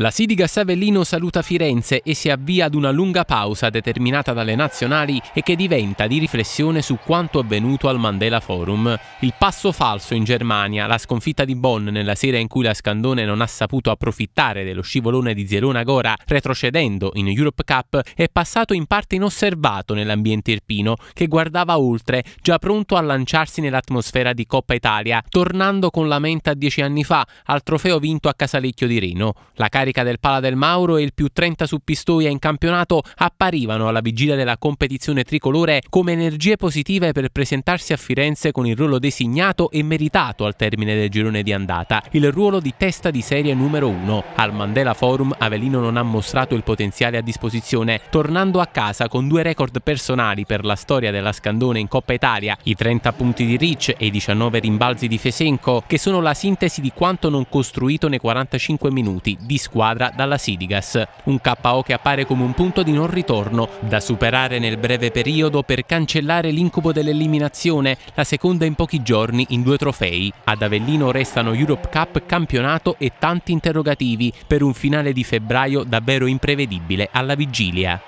La Sidiga Savellino saluta Firenze e si avvia ad una lunga pausa determinata dalle nazionali e che diventa di riflessione su quanto avvenuto al Mandela Forum. Il passo falso in Germania, la sconfitta di Bonn nella sera in cui la Scandone non ha saputo approfittare dello scivolone di Zierona Gora retrocedendo in Europe Cup è passato in parte inosservato nell'ambiente irpino che guardava oltre, già pronto a lanciarsi nell'atmosfera di Coppa Italia, tornando con la menta dieci anni fa al trofeo vinto a Casalecchio di Reno. La car- carica del Pala del Mauro e il più 30 su Pistoia in campionato apparivano alla vigilia della competizione tricolore come energie positive per presentarsi a Firenze con il ruolo designato e meritato al termine del girone di andata, il ruolo di testa di serie numero 1. Al Mandela Forum Avelino non ha mostrato il potenziale a disposizione, tornando a casa con due record personali per la storia della Scandone in Coppa Italia, i 30 punti di Rich e i 19 rimbalzi di Fesenco, che sono la sintesi di quanto non costruito nei 45 minuti, di discusso squadra dalla Sidigas, un KO che appare come un punto di non ritorno da superare nel breve periodo per cancellare l'incubo dell'eliminazione, la seconda in pochi giorni in due trofei. Ad Avellino restano Europe Cup, campionato e tanti interrogativi per un finale di febbraio davvero imprevedibile alla vigilia.